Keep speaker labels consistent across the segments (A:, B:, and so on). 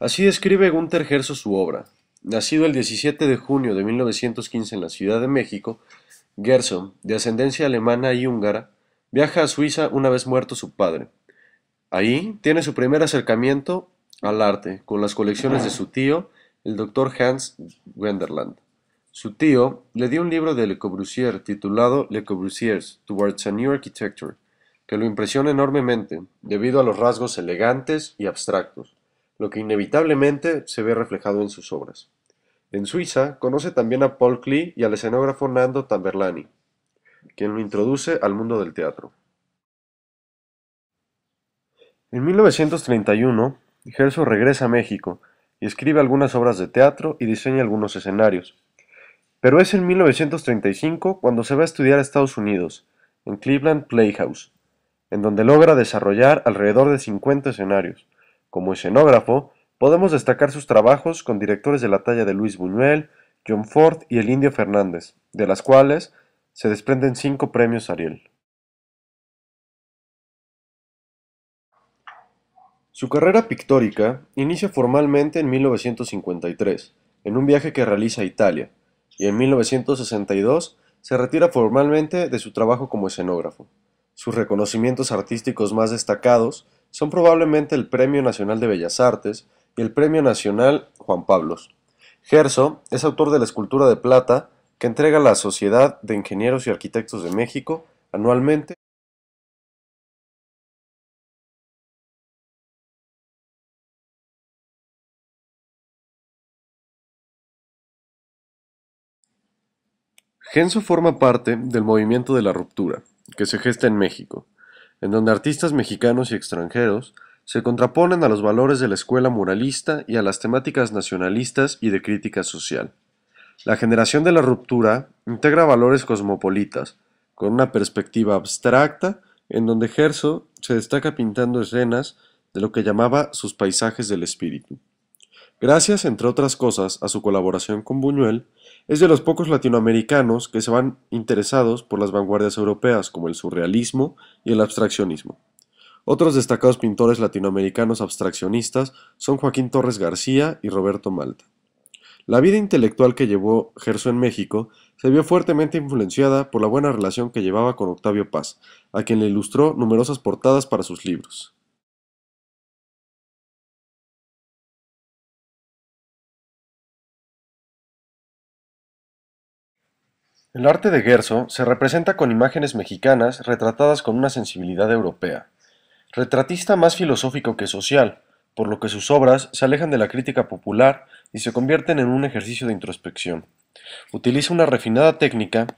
A: Así describe Gunther Gerso su obra.
B: Nacido el 17 de junio de 1915 en la Ciudad de México, Gerso, de ascendencia alemana y húngara, viaja a Suiza una vez muerto su padre. Ahí tiene su primer acercamiento al arte, con las colecciones de su tío, el doctor Hans Wenderland. Su tío le dio un libro de Le Corbusier titulado Le Corbusiers Towards a New Architecture, que lo impresiona enormemente debido a los rasgos elegantes y abstractos lo que inevitablemente se ve reflejado en sus obras. En Suiza conoce también a Paul Klee y al escenógrafo Nando Tamberlani, quien lo introduce al mundo del teatro. En 1931, Gerso regresa a México y escribe algunas obras de teatro y diseña algunos escenarios. Pero es en 1935 cuando se va a estudiar a Estados Unidos, en Cleveland Playhouse, en donde logra desarrollar alrededor de 50 escenarios. Como escenógrafo, podemos destacar sus trabajos con directores de la talla de Luis Buñuel, John Ford y el Indio Fernández, de las cuales se desprenden cinco premios Ariel. Su carrera pictórica inicia formalmente en 1953, en un viaje que realiza a Italia, y en 1962 se retira formalmente de su trabajo como escenógrafo. Sus reconocimientos artísticos más destacados son probablemente el Premio Nacional de Bellas Artes y el Premio Nacional Juan Pablos. Gerso es autor de la escultura de plata que entrega la Sociedad de Ingenieros y
A: Arquitectos de México anualmente. Gerso forma parte del
B: movimiento de la ruptura, que se gesta en México, en donde artistas mexicanos y extranjeros se contraponen a los valores de la escuela muralista y a las temáticas nacionalistas y de crítica social. La generación de la ruptura integra valores cosmopolitas, con una perspectiva abstracta, en donde Gerso se destaca pintando escenas de lo que llamaba sus paisajes del espíritu. Gracias, entre otras cosas, a su colaboración con Buñuel, es de los pocos latinoamericanos que se van interesados por las vanguardias europeas como el surrealismo y el abstraccionismo. Otros destacados pintores latinoamericanos abstraccionistas son Joaquín Torres García y Roberto Malta. La vida intelectual que llevó Gerso en México se vio fuertemente influenciada por la buena
A: relación que llevaba con Octavio Paz, a quien le ilustró numerosas portadas para sus libros. El arte de Gerso se
B: representa con imágenes mexicanas retratadas con una sensibilidad europea. Retratista más filosófico que social, por lo que sus obras se alejan de la crítica popular y se convierten en un ejercicio de introspección. Utiliza una refinada técnica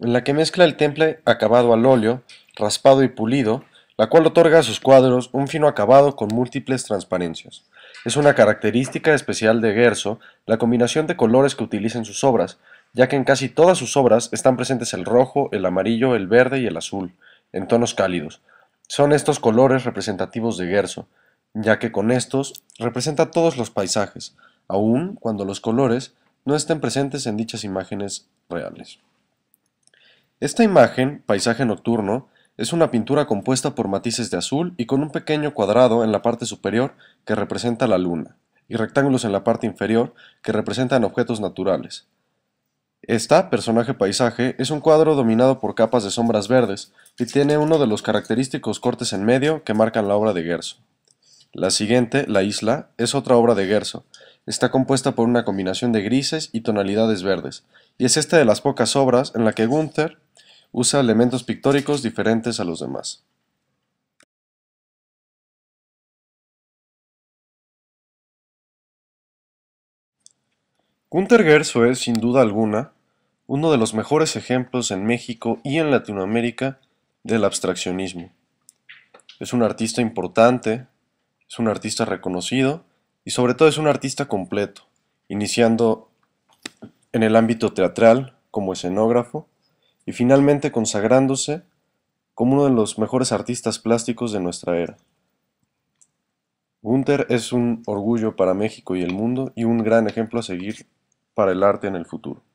B: en la que mezcla el temple acabado al óleo, raspado y pulido, la cual otorga a sus cuadros un fino acabado con múltiples transparencias. Es una característica especial de Gerso la combinación de colores que utiliza en sus obras, ya que en casi todas sus obras están presentes el rojo, el amarillo, el verde y el azul, en tonos cálidos. Son estos colores representativos de Gerso, ya que con estos representa todos los paisajes, aun cuando los colores no estén presentes en dichas imágenes reales. Esta imagen, paisaje nocturno, es una pintura compuesta por matices de azul y con un pequeño cuadrado en la parte superior que representa la luna, y rectángulos en la parte inferior que representan objetos naturales. Esta, personaje paisaje, es un cuadro dominado por capas de sombras verdes y tiene uno de los característicos cortes en medio que marcan la obra de Gerso. La siguiente, La isla, es otra obra de Gerso. Está compuesta por una combinación de grises y tonalidades verdes, y es esta de las pocas obras en la que Gunther
A: usa elementos pictóricos diferentes a los demás. Gunther Gerso es, sin duda alguna, uno de los mejores ejemplos en México
B: y en Latinoamérica del abstraccionismo. Es un artista importante, es un artista reconocido y sobre todo es un artista completo, iniciando en el ámbito teatral como escenógrafo y finalmente consagrándose como uno de los mejores artistas plásticos de nuestra era. Gunther es un orgullo para México y el mundo y un gran ejemplo a
A: seguir para el arte en el futuro.